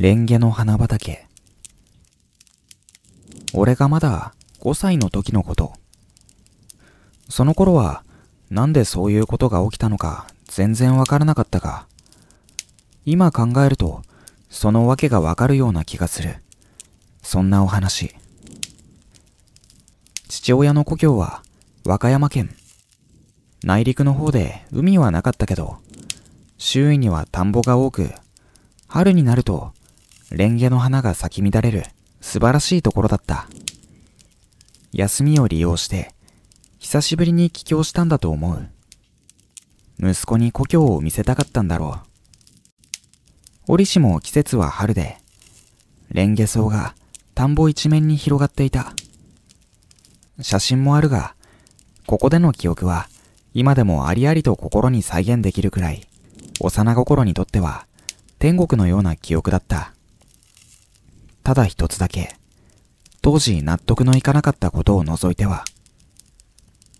レンゲの花畑。俺がまだ5歳の時のこと。その頃は、なんでそういうことが起きたのか全然わからなかったが、今考えると、その訳がわかるような気がする。そんなお話。父親の故郷は和歌山県。内陸の方で海はなかったけど、周囲には田んぼが多く、春になるとレンゲの花が咲き乱れる素晴らしいところだった。休みを利用して、久しぶりに帰郷したんだと思う。息子に故郷を見せたかったんだろう。折しも季節は春で、レンゲ草が田んぼ一面に広がっていた。写真もあるが、ここでの記憶は今でもありありと心に再現できるくらい、幼心にとっては天国のような記憶だった。ただ一つだけ、当時納得のいかなかったことを除いては、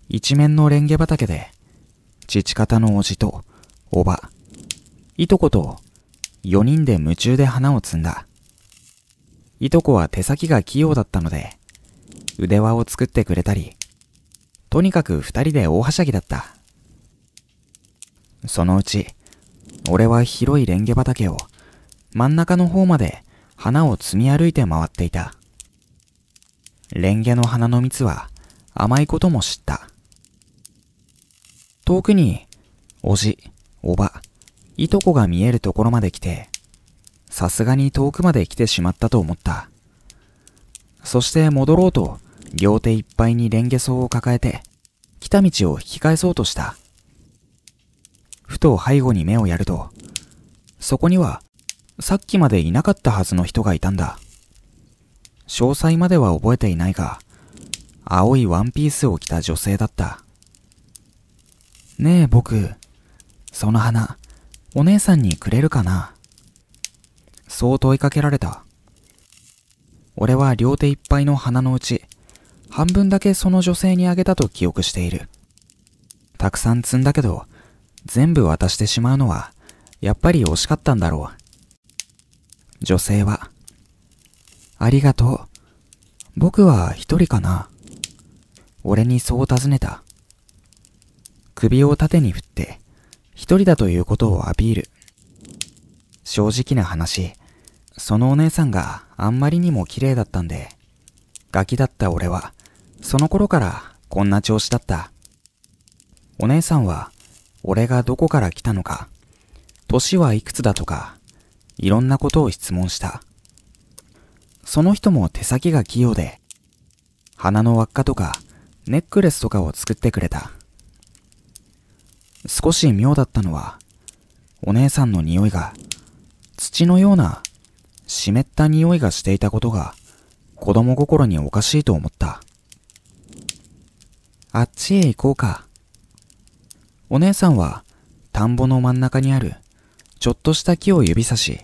一面のレンゲ畑で、父方のおじと、おば、いとこと、4人で夢中で花を摘んだ。いとこは手先が器用だったので、腕輪を作ってくれたり、とにかく二人で大はしゃぎだった。そのうち、俺は広いレンゲ畑を真ん中の方まで花を摘み歩いて回っていた。レンゲの花の蜜は甘いことも知った。遠くに、おじ、おば、いとこが見えるところまで来て、さすがに遠くまで来てしまったと思った。そして戻ろうと、両手いっぱいにレンゲ草を抱えて、来た道を引き返そうとした。ふと背後に目をやると、そこにはさっきまでいなかったはずの人がいたんだ。詳細までは覚えていないが、青いワンピースを着た女性だった。ねえ僕、その花、お姉さんにくれるかなそう問いかけられた。俺は両手いっぱいの花のうち、半分だけその女性にあげたと記憶している。たくさん摘んだけど、全部渡してしまうのは、やっぱり惜しかったんだろう。女性は。ありがとう。僕は一人かな。俺にそう尋ねた。首を縦に振って、一人だということをアピール。正直な話、そのお姉さんがあんまりにも綺麗だったんで、ガキだった俺は、その頃からこんな調子だった。お姉さんは、俺がどこから来たのか、歳はいくつだとか、いろんなことを質問した。その人も手先が器用で、花の輪っかとかネックレスとかを作ってくれた。少し妙だったのは、お姉さんの匂いが土のような湿った匂いがしていたことが子供心におかしいと思った。あっちへ行こうか。お姉さんは田んぼの真ん中にあるちょっとした木を指さし、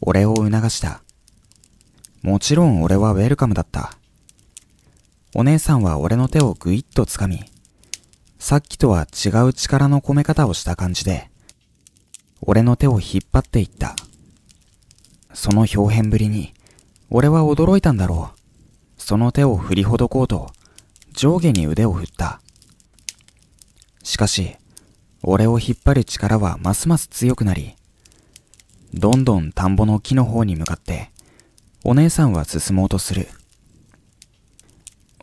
俺を促した。もちろん俺はウェルカムだった。お姉さんは俺の手をぐいっと掴み、さっきとは違う力の込め方をした感じで、俺の手を引っ張っていった。その表変ぶりに、俺は驚いたんだろう。その手を振りほどこうと、上下に腕を振った。しかし、俺を引っ張る力はますます強くなり、どんどん田んぼの木の方に向かって、お姉さんは進もうとする。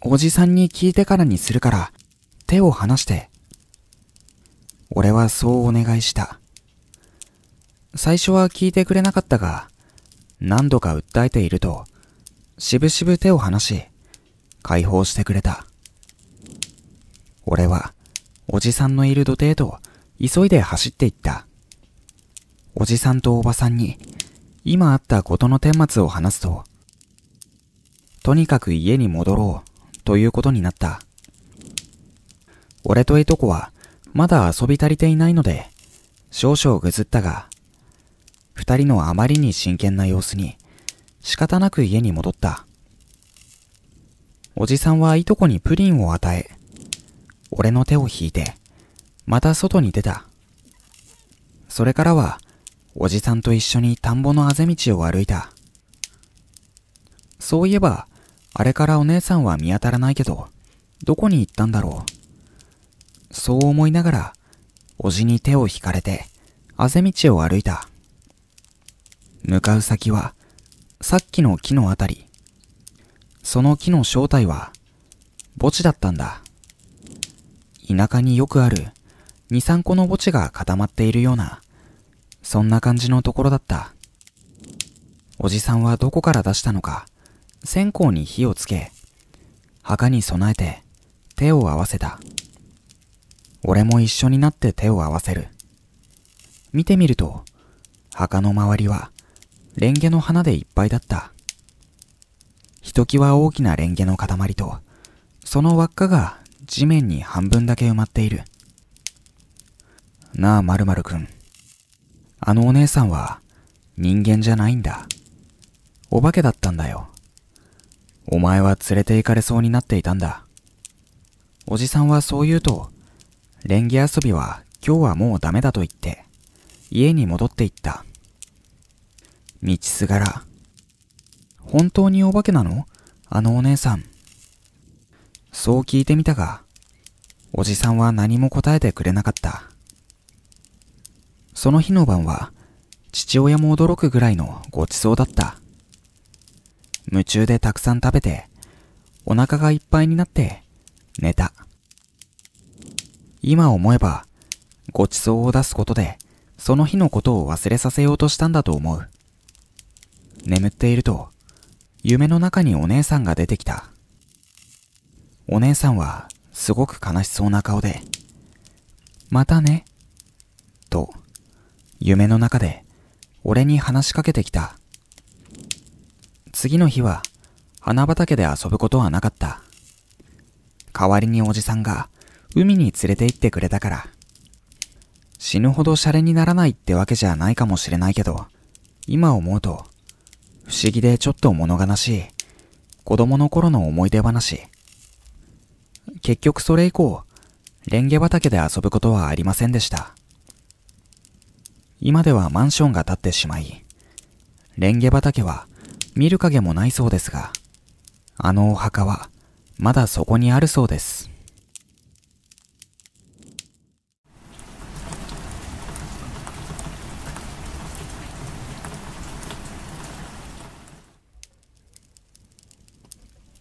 おじさんに聞いてからにするから、手を離して。俺はそうお願いした。最初は聞いてくれなかったが、何度か訴えていると、しぶしぶ手を離し、解放してくれた。俺は、おじさんのいる土手へと、急いで走っていった。おじさんとおばさんに、今あったことの顛末を話すと、とにかく家に戻ろう、ということになった。俺といとこは、まだ遊び足りていないので、少々ぐずったが、二人のあまりに真剣な様子に、仕方なく家に戻った。おじさんはいとこにプリンを与え、俺の手を引いて、また外に出た。それからは、おじさんと一緒に田んぼのあぜ道を歩いた。そういえば、あれからお姉さんは見当たらないけど、どこに行ったんだろう。そう思いながら、おじに手を引かれて、あぜ道を歩いた。向かう先は、さっきの木のあたり。その木の正体は、墓地だったんだ。田舎によくある、二三個の墓地が固まっているような、そんな感じのところだった。おじさんはどこから出したのか、線香に火をつけ、墓に備えて手を合わせた。俺も一緒になって手を合わせる。見てみると、墓の周りは、レンゲの花でいっぱいだった。ひときわ大きなレンゲの塊と、その輪っかが地面に半分だけ埋まっている。なあ、まるまるくん。あのお姉さんは人間じゃないんだ。お化けだったんだよ。お前は連れて行かれそうになっていたんだ。おじさんはそう言うと、レンゲ遊びは今日はもうダメだと言って、家に戻って行った。道すがら、本当にお化けなのあのお姉さん。そう聞いてみたが、おじさんは何も答えてくれなかった。その日の晩は、父親も驚くぐらいのごちそうだった。夢中でたくさん食べて、お腹がいっぱいになって、寝た。今思えば、ごちそうを出すことで、その日のことを忘れさせようとしたんだと思う。眠っていると、夢の中にお姉さんが出てきた。お姉さんは、すごく悲しそうな顔で、またね、と、夢の中で俺に話しかけてきた。次の日は花畑で遊ぶことはなかった。代わりにおじさんが海に連れて行ってくれたから。死ぬほどシャレにならないってわけじゃないかもしれないけど、今思うと、不思議でちょっと物悲しい、子供の頃の思い出話。結局それ以降、レンゲ畑で遊ぶことはありませんでした。今ではマンションが建ってしまい、レンゲ畑は見る影もないそうですが、あのお墓はまだそこにあるそうです。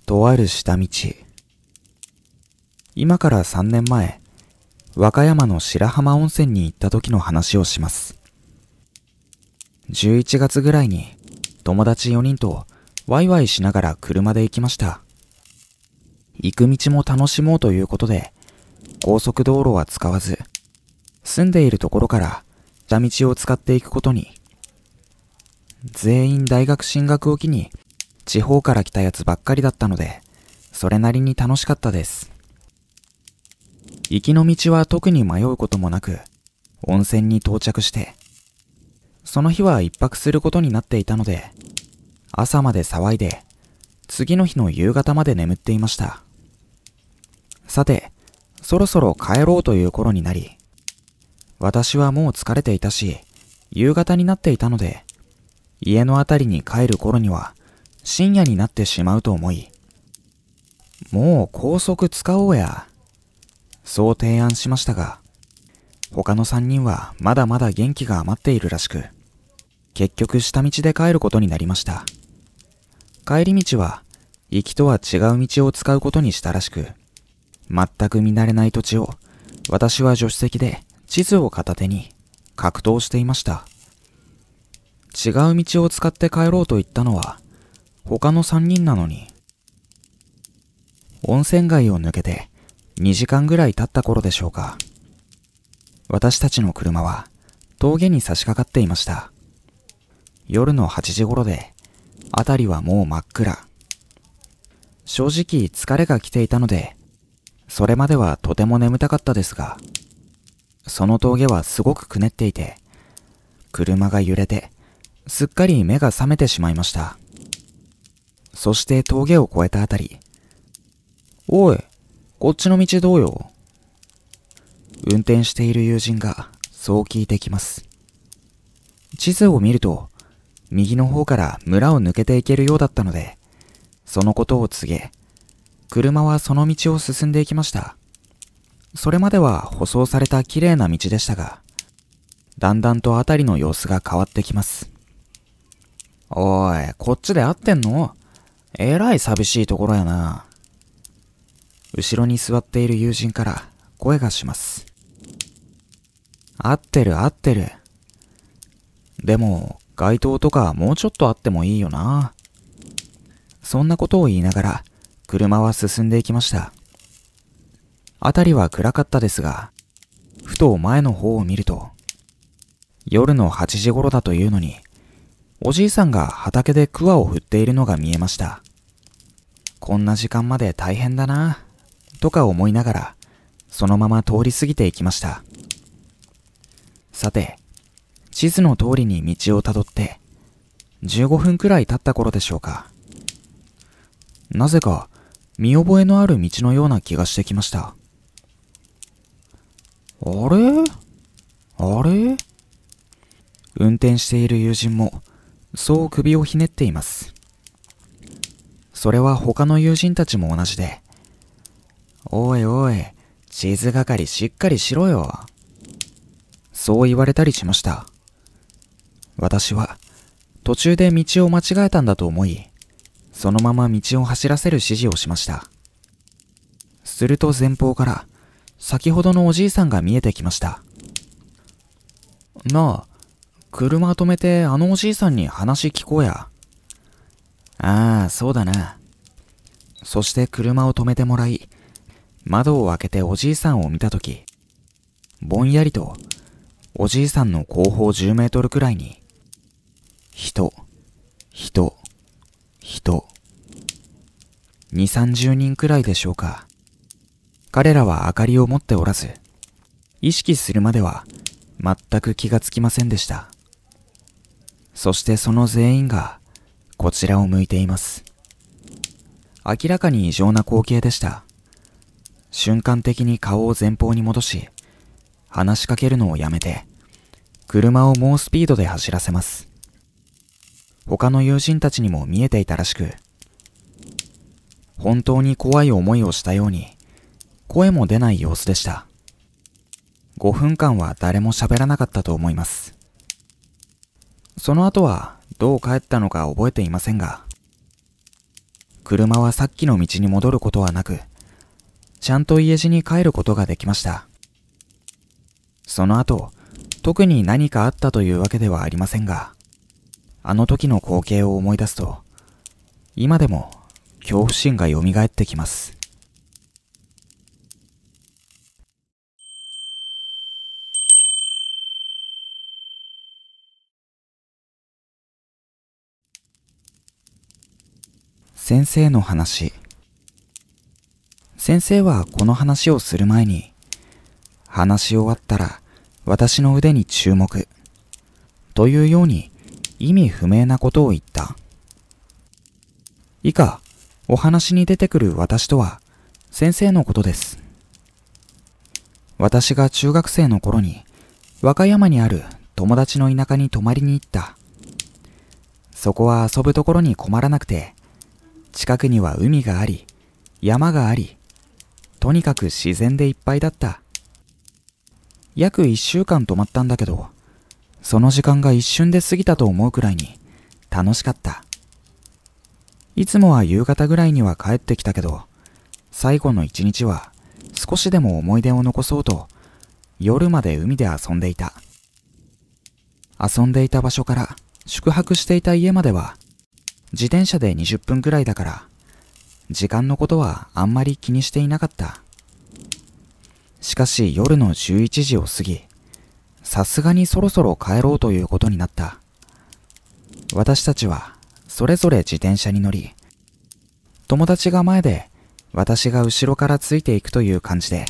とある下道。今から3年前、和歌山の白浜温泉に行った時の話をします。11月ぐらいに友達4人とワイワイしながら車で行きました。行く道も楽しもうということで、高速道路は使わず、住んでいるところから下道を使っていくことに。全員大学進学を機に地方から来たやつばっかりだったので、それなりに楽しかったです。行きの道は特に迷うこともなく、温泉に到着して、その日は一泊することになっていたので、朝まで騒いで、次の日の夕方まで眠っていました。さて、そろそろ帰ろうという頃になり、私はもう疲れていたし、夕方になっていたので、家のあたりに帰る頃には深夜になってしまうと思い、もう高速使おうや、そう提案しましたが、他の3人はまだまだ元気が余っているらしく、結局下道で帰ることになりました。帰り道は、行きとは違う道を使うことにしたらしく、全く見慣れない土地を、私は助手席で地図を片手に格闘していました。違う道を使って帰ろうと言ったのは、他の3人なのに、温泉街を抜けて2時間ぐらい経った頃でしょうか。私たちの車は峠に差し掛かっていました。夜の8時頃で、辺りはもう真っ暗。正直疲れが来ていたので、それまではとても眠たかったですが、その峠はすごくくねっていて、車が揺れて、すっかり目が覚めてしまいました。そして峠を越えたあたり、おい、こっちの道どうよ運転している友人がそう聞いてきます。地図を見ると、右の方から村を抜けていけるようだったので、そのことを告げ、車はその道を進んでいきました。それまでは舗装された綺麗な道でしたが、だんだんと辺りの様子が変わってきます。おい、こっちで合ってんのえらい寂しいところやな。後ろに座っている友人から声がします。合ってる合ってる。でも、街灯とかもうちょっとあってもいいよな。そんなことを言いながら、車は進んでいきました。辺りは暗かったですが、ふと前の方を見ると、夜の8時頃だというのに、おじいさんが畑で桑を振っているのが見えました。こんな時間まで大変だな、とか思いながら、そのまま通り過ぎていきました。さて、地図の通りに道をたどって、15分くらい経った頃でしょうか。なぜか、見覚えのある道のような気がしてきました。あれあれ運転している友人も、そう首をひねっています。それは他の友人たちも同じで、おいおい、地図係しっかりしろよ。そう言われたりしました。私は途中で道を間違えたんだと思い、そのまま道を走らせる指示をしました。すると前方から先ほどのおじいさんが見えてきました。なあ、車止めてあのおじいさんに話聞こうや。ああ、そうだな。そして車を止めてもらい、窓を開けておじいさんを見たとき、ぼんやりとおじいさんの後方10メートルくらいに、人、人、人、二三十人くらいでしょうか。彼らは明かりを持っておらず、意識するまでは全く気がつきませんでした。そしてその全員がこちらを向いています。明らかに異常な光景でした。瞬間的に顔を前方に戻し、話しかけるのをやめて、車を猛スピードで走らせます。他の友人たちにも見えていたらしく、本当に怖い思いをしたように、声も出ない様子でした。5分間は誰も喋らなかったと思います。その後はどう帰ったのか覚えていませんが、車はさっきの道に戻ることはなく、ちゃんと家路に帰ることができました。その後、特に何かあったというわけではありませんが、あの時の光景を思い出すと、今でも恐怖心が蘇ってきます。先生の話。先生はこの話をする前に、話し終わったら私の腕に注目。というように意味不明なことを言った。以下、お話に出てくる私とは先生のことです。私が中学生の頃に和歌山にある友達の田舎に泊まりに行った。そこは遊ぶところに困らなくて、近くには海があり、山があり、とにかく自然でいっぱいだった。約1週間泊まったんだけど、その時間が一瞬で過ぎたと思うくらいに楽しかった。いつもは夕方ぐらいには帰ってきたけど、最後の一日は少しでも思い出を残そうと、夜まで海で遊んでいた。遊んでいた場所から宿泊していた家までは、自転車で20分くらいだから、時間のことはあんまり気にしていなかった。しかし夜の11時を過ぎ、さすがにそろそろ帰ろうということになった。私たちはそれぞれ自転車に乗り、友達が前で私が後ろからついていくという感じで、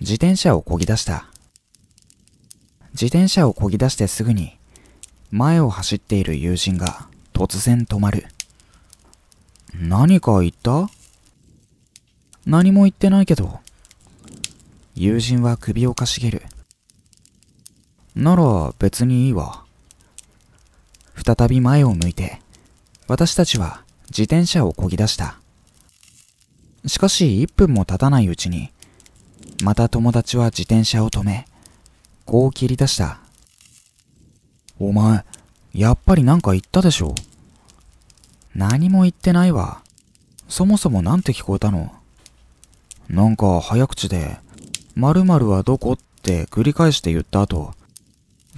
自転車をこぎ出した。自転車をこぎ出してすぐに、前を走っている友人が突然止まる。何か言った何も言ってないけど、友人は首をかしげる。なら別にいいわ。再び前を向いて、私たちは自転車をこぎ出した。しかし1分も経たないうちに、また友達は自転車を止め、こう切り出した。お前、やっぱりなんか言ったでしょ。何も言ってないわ。そもそもなんて聞こえたのなんか早口で、〇〇はどこって繰り返して言った後、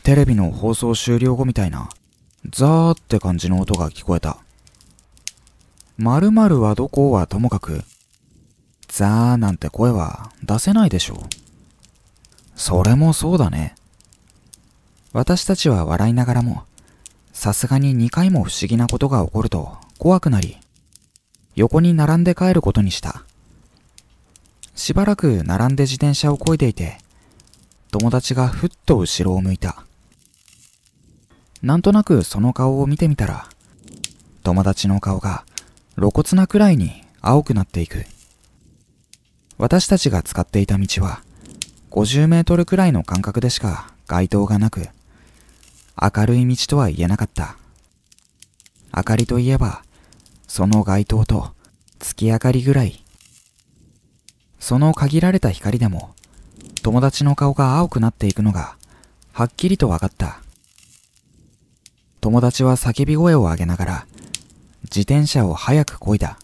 テレビの放送終了後みたいな、ザーって感じの音が聞こえた。〇〇はどこはともかく、ザーなんて声は出せないでしょう。それもそうだね。私たちは笑いながらも、さすがに2回も不思議なことが起こると怖くなり、横に並んで帰ることにした。しばらく並んで自転車をこいでいて、友達がふっと後ろを向いた。なんとなくその顔を見てみたら、友達の顔が露骨なくらいに青くなっていく。私たちが使っていた道は、50メートルくらいの間隔でしか街灯がなく、明るい道とは言えなかった。明かりといえば、その街灯と月明かりぐらいその限られた光でも、友達の顔が青くなっていくのが、はっきりと分かった。友達は叫び声を上げながら、自転車を早く漕いだ。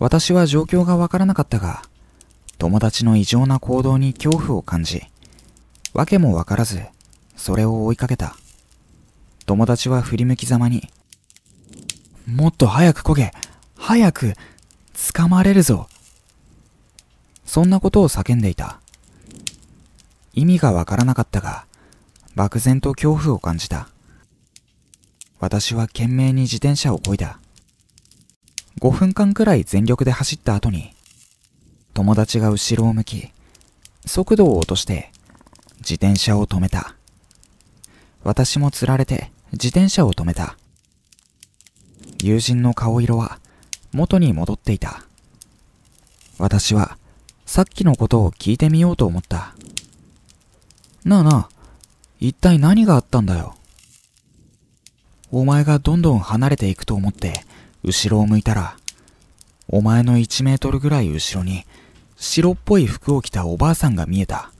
私は状況がわからなかったが、友達の異常な行動に恐怖を感じ、わけもわからず、それを追いかけた。友達は振り向きざまに、もっと早く焦げ早く捕まれるぞそんなことを叫んでいた。意味がわからなかったが、漠然と恐怖を感じた。私は懸命に自転車をこいだ。5分間くらい全力で走った後に、友達が後ろを向き、速度を落として自転車を止めた。私もつられて自転車を止めた。友人の顔色は元に戻っていた。私はさっきのことを聞いてみようと思った。なあなあ、一体何があったんだよ。お前がどんどん離れていくと思って、後ろを向いたら、お前の1メートルぐらい後ろに、白っぽい服を着たおばあさんが見えた。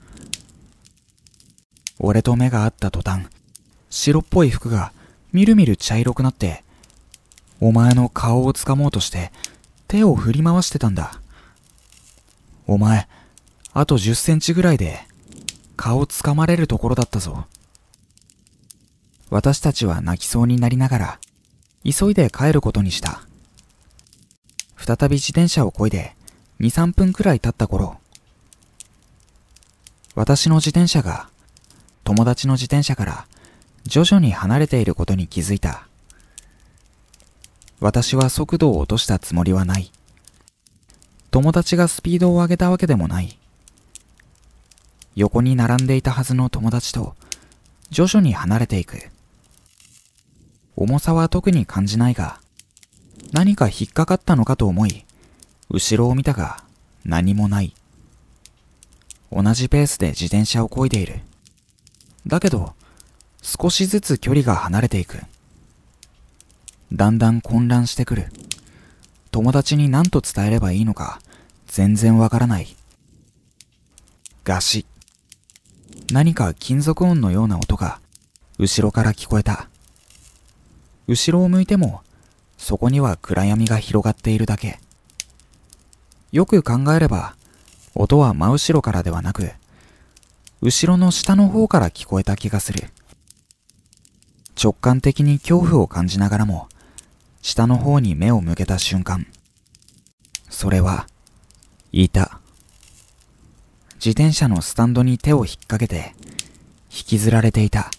俺と目が合った途端、白っぽい服がみるみる茶色くなって、お前の顔をつかもうとして手を振り回してたんだ。お前、あと10センチぐらいで、顔つかまれるところだったぞ。私たちは泣きそうになりながら、急いで帰ることにした。再び自転車をこいで、2、3分くらい経った頃、私の自転車が、友達の自転車から、徐々に離れていることに気づいた。私は速度を落としたつもりはない。友達がスピードを上げたわけでもない。横に並んでいたはずの友達と徐々に離れていく。重さは特に感じないが、何か引っかかったのかと思い、後ろを見たが何もない。同じペースで自転車を漕いでいる。だけど、少しずつ距離が離れていく。だんだん混乱してくる。友達に何と伝えればいいのか、全然わからない。ガシ。何か金属音のような音が、後ろから聞こえた。後ろを向いても、そこには暗闇が広がっているだけ。よく考えれば、音は真後ろからではなく、後ろの下の方から聞こえた気がする。直感的に恐怖を感じながらも、下の方に目を向けた瞬間、それは、いた。自転車のスタンドに手を引っ掛けて、引きずられていた。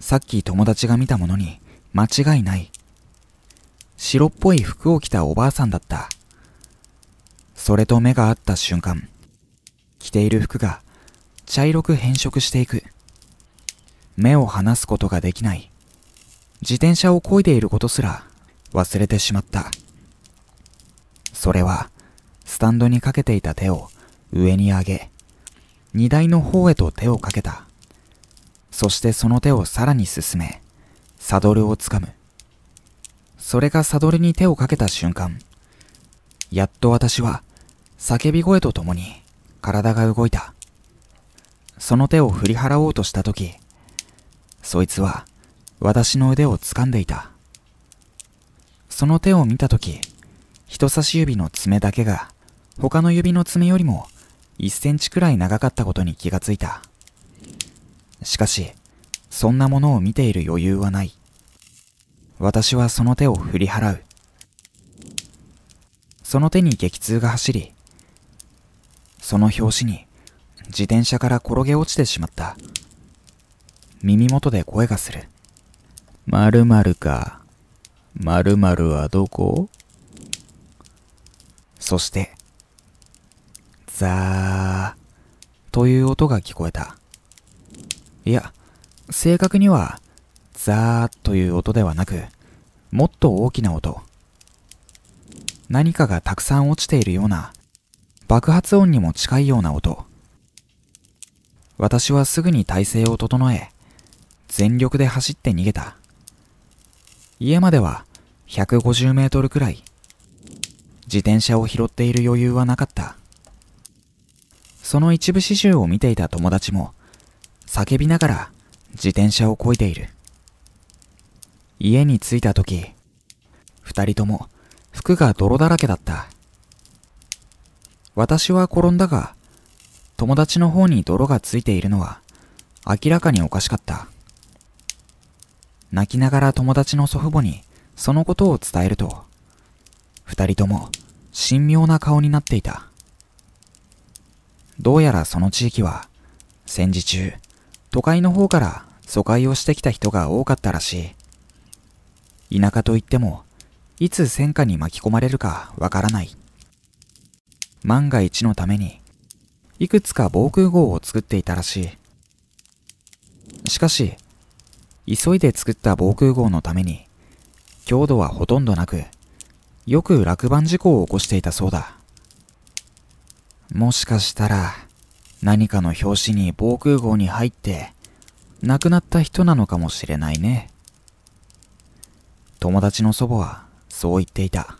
さっき友達が見たものに間違いない。白っぽい服を着たおばあさんだった。それと目が合った瞬間、着ている服が茶色く変色していく。目を離すことができない自転車を漕いでいることすら忘れてしまった。それは、スタンドにかけていた手を上に上げ、荷台の方へと手をかけた。そしてその手をさらに進め、サドルをつかむ。それがサドルに手をかけた瞬間、やっと私は叫び声とともに体が動いた。その手を振り払おうとした時、そいつは私の腕を掴んでいた。その手を見たとき、人差し指の爪だけが他の指の爪よりも1センチくらい長かったことに気がついた。しかし、そんなものを見ている余裕はない。私はその手を振り払う。その手に激痛が走り、その拍子に自転車から転げ落ちてしまった。耳元で声がする。まるまるか。まるまるはどこそして、ザーという音が聞こえた。いや、正確には、ザーという音ではなく、もっと大きな音。何かがたくさん落ちているような、爆発音にも近いような音。私はすぐに体勢を整え、全力で走って逃げた。家までは150メートルくらい。自転車を拾っている余裕はなかった。その一部始終を見ていた友達も、叫びながら自転車をこいでいる。家に着いた時、二人とも服が泥だらけだった。私は転んだが、友達の方に泥がついているのは明らかにおかしかった。泣きながら友達の祖父母にそのことを伝えると、二人とも神妙な顔になっていた。どうやらその地域は、戦時中、都会の方から疎開をしてきた人が多かったらしい。田舎といっても、いつ戦火に巻き込まれるかわからない。万が一のために、いくつか防空壕を作っていたらしい。しかし、急いで作った防空壕のために、強度はほとんどなく、よく落盤事故を起こしていたそうだ。もしかしたら、何かの拍子に防空壕に入って、亡くなった人なのかもしれないね。友達の祖母は、そう言っていた。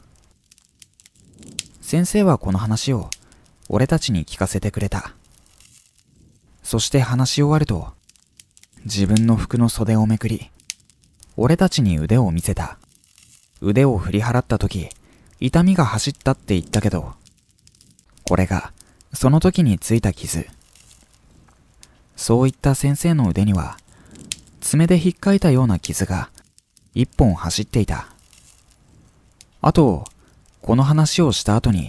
先生はこの話を、俺たちに聞かせてくれた。そして話し終わると、自分の服の袖をめくり、俺たちに腕を見せた。腕を振り払った時、痛みが走ったって言ったけど、これが、その時についた傷。そういった先生の腕には、爪で引っかいたような傷が、一本走っていた。あと、この話をした後に、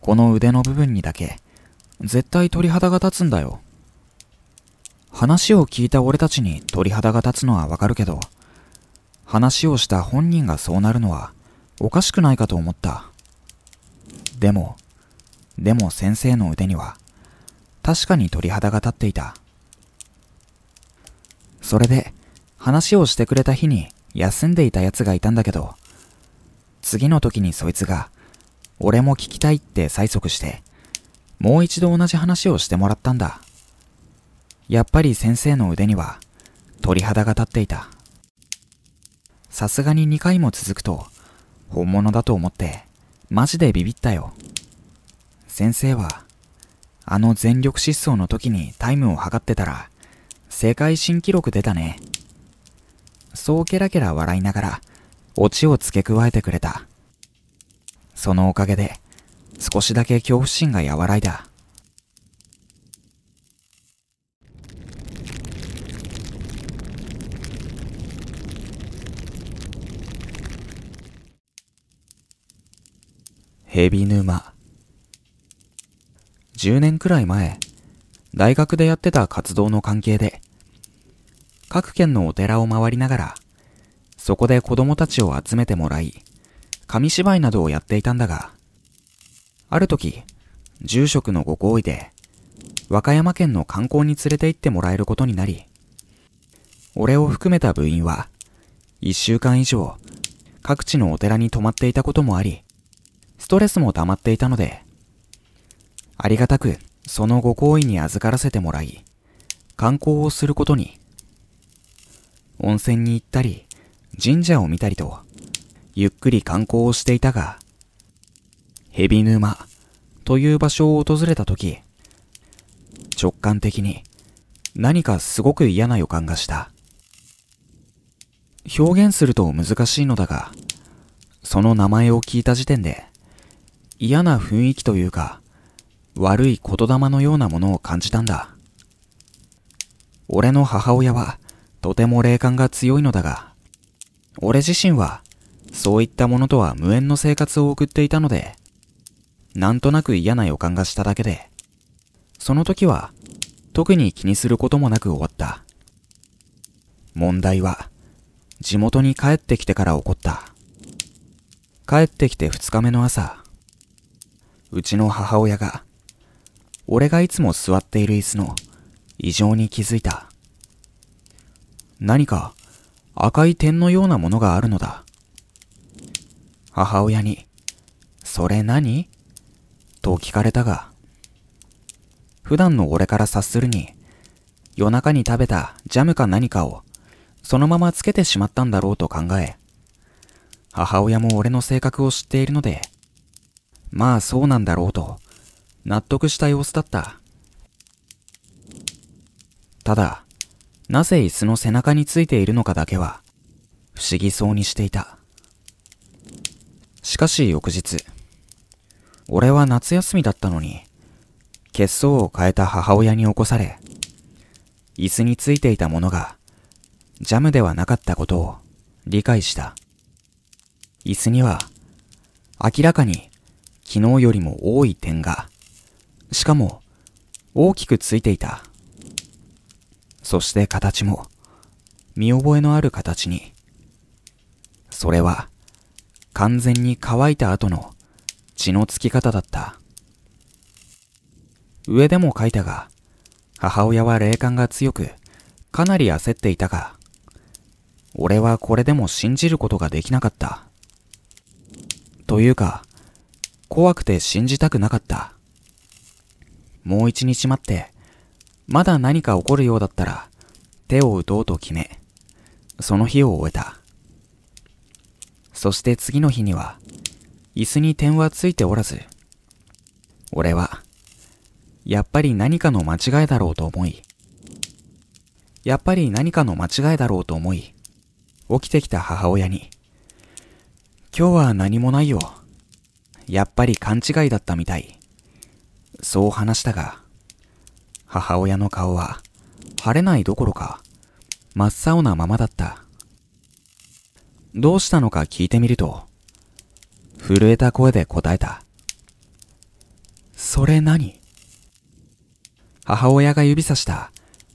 この腕の部分にだけ、絶対鳥肌が立つんだよ。話を聞いた俺たちに鳥肌が立つのはわかるけど、話をした本人がそうなるのはおかしくないかと思った。でも、でも先生の腕には確かに鳥肌が立っていた。それで話をしてくれた日に休んでいた奴がいたんだけど、次の時にそいつが、俺も聞きたいって催促して、もう一度同じ話をしてもらったんだ。やっぱり先生の腕には鳥肌が立っていた。さすがに2回も続くと本物だと思ってマジでビビったよ。先生はあの全力疾走の時にタイムを測ってたら世界新記録出たね。そうケラケラ笑いながらオチを付け加えてくれた。そのおかげで少しだけ恐怖心が和らいだ。ヘビ沼。10年くらい前、大学でやってた活動の関係で、各県のお寺を回りながら、そこで子供たちを集めてもらい、紙芝居などをやっていたんだが、ある時、住職のご厚意で、和歌山県の観光に連れて行ってもらえることになり、俺を含めた部員は、1週間以上、各地のお寺に泊まっていたこともあり、ストレスも溜まっていたので、ありがたくそのご好意に預からせてもらい、観光をすることに、温泉に行ったり、神社を見たりと、ゆっくり観光をしていたが、蛇沼という場所を訪れた時、直感的に何かすごく嫌な予感がした。表現すると難しいのだが、その名前を聞いた時点で、嫌な雰囲気というか、悪い言霊のようなものを感じたんだ。俺の母親はとても霊感が強いのだが、俺自身はそういったものとは無縁の生活を送っていたので、なんとなく嫌な予感がしただけで、その時は特に気にすることもなく終わった。問題は地元に帰ってきてから起こった。帰ってきて2日目の朝、うちの母親が、俺がいつも座っている椅子の異常に気づいた。何か赤い点のようなものがあるのだ。母親に、それ何と聞かれたが、普段の俺から察するに、夜中に食べたジャムか何かをそのままつけてしまったんだろうと考え、母親も俺の性格を知っているので、まあそうなんだろうと、納得した様子だった。ただ、なぜ椅子の背中についているのかだけは、不思議そうにしていた。しかし翌日、俺は夏休みだったのに、血相を変えた母親に起こされ、椅子についていたものが、ジャムではなかったことを理解した。椅子には、明らかに昨日よりも多い点が、しかも大きくついていた。そして形も見覚えのある形に。それは完全に乾いた後の血のつき方だった。上でも書いたが、母親は霊感が強く、かなり焦っていたが、俺はこれでも信じることができなかった。というか、怖くて信じたくなかった。もう一日待って、まだ何か起こるようだったら、手を打とうと決め、その日を終えた。そして次の日には、椅子に点はついておらず、俺は、やっぱり何かの間違いだろうと思い、やっぱり何かの間違いだろうと思い、起きてきた母親に、今日は何もないよ。やっぱり勘違いだったみたい。そう話したが、母親の顔は晴れないどころか真っ青なままだった。どうしたのか聞いてみると、震えた声で答えた。それ何母親が指さした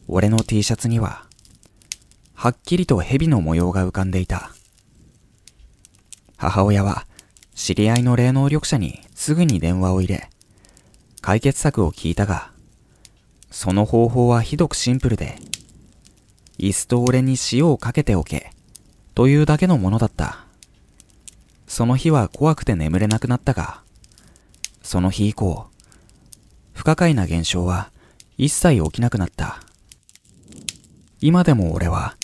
俺の T シャツには、はっきりと蛇の模様が浮かんでいた。母親は知り合いの霊能力者にすぐに電話を入れ、解決策を聞いたが、その方法はひどくシンプルで、椅子と俺に塩をかけておけ、というだけのものだった。その日は怖くて眠れなくなったが、その日以降、不可解な現象は一切起きなくなった。今でも俺は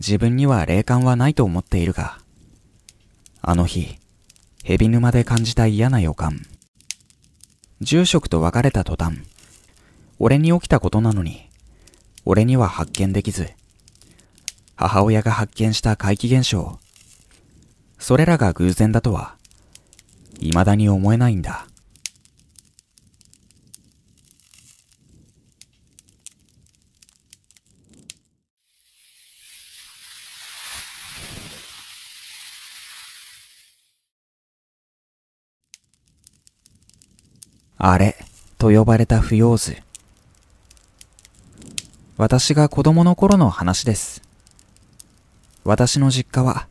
自分には霊感はないと思っているが、あの日、ヘビ沼で感じた嫌な予感。住職と別れた途端、俺に起きたことなのに、俺には発見できず、母親が発見した怪奇現象、それらが偶然だとは、未だに思えないんだ。あれと呼ばれた不要図。私が子供の頃の話です。私の実家は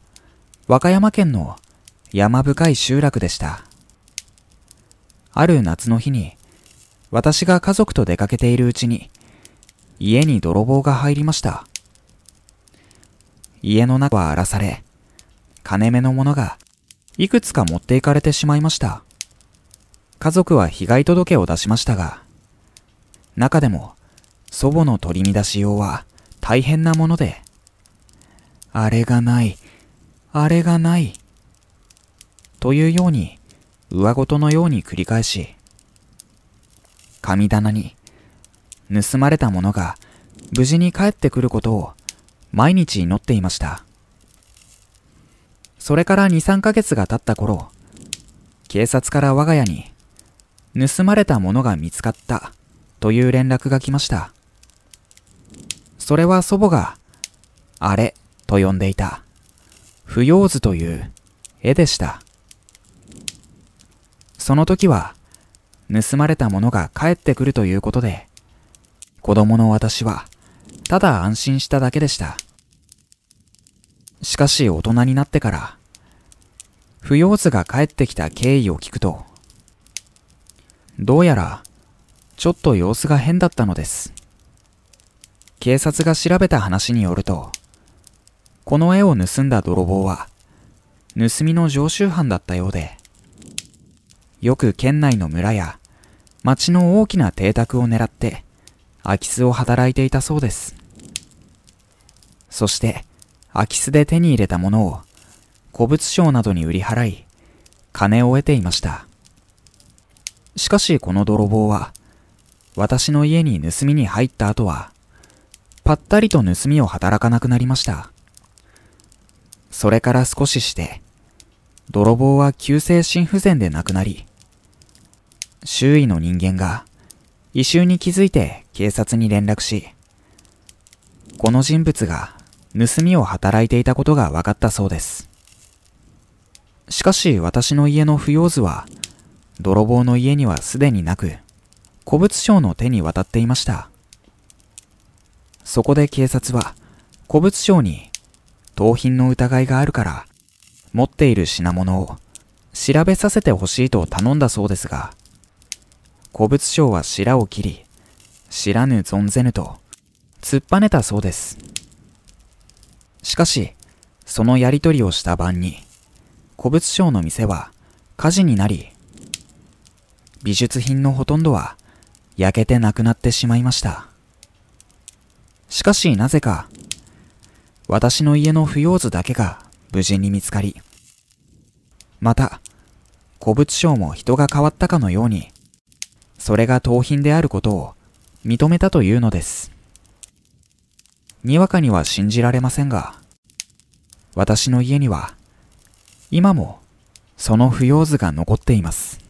和歌山県の山深い集落でした。ある夏の日に私が家族と出かけているうちに家に泥棒が入りました。家の中は荒らされ、金目のものがいくつか持っていかれてしまいました。家族は被害届を出しましたが、中でも祖母の取り乱し用は大変なもので、あれがない、あれがない、というように上ごとのように繰り返し、神棚に盗まれたものが無事に帰ってくることを毎日祈っていました。それから2、3ヶ月が経った頃、警察から我が家に盗まれたものが見つかったという連絡が来ました。それは祖母が、あれと呼んでいた、不要図という絵でした。その時は、盗まれたものが帰ってくるということで、子供の私は、ただ安心しただけでした。しかし大人になってから、不要図が帰ってきた経緯を聞くと、どうやら、ちょっと様子が変だったのです。警察が調べた話によると、この絵を盗んだ泥棒は、盗みの常習犯だったようで、よく県内の村や町の大きな邸宅を狙って空き巣を働いていたそうです。そして、空き巣で手に入れたものを古物商などに売り払い、金を得ていました。しかしこの泥棒は、私の家に盗みに入った後は、ぱったりと盗みを働かなくなりました。それから少しして、泥棒は急性心不全で亡くなり、周囲の人間が異臭に気づいて警察に連絡し、この人物が盗みを働いていたことが分かったそうです。しかし私の家の不要図は泥棒の家にはすでになく、古物商の手に渡っていました。そこで警察は、古物商に、盗品の疑いがあるから、持っている品物を調べさせてほしいと頼んだそうですが、古物商は白を切り、知らぬ存ぜぬと、突っぱねたそうです。しかし、そのやりとりをした晩に、古物商の店は火事になり、美術品のほとんどは焼けてなくなってしまいました。しかしなぜか、私の家の不要図だけが無事に見つかり、また、古物商も人が変わったかのように、それが盗品であることを認めたというのです。にわかには信じられませんが、私の家には、今もその不要図が残っています。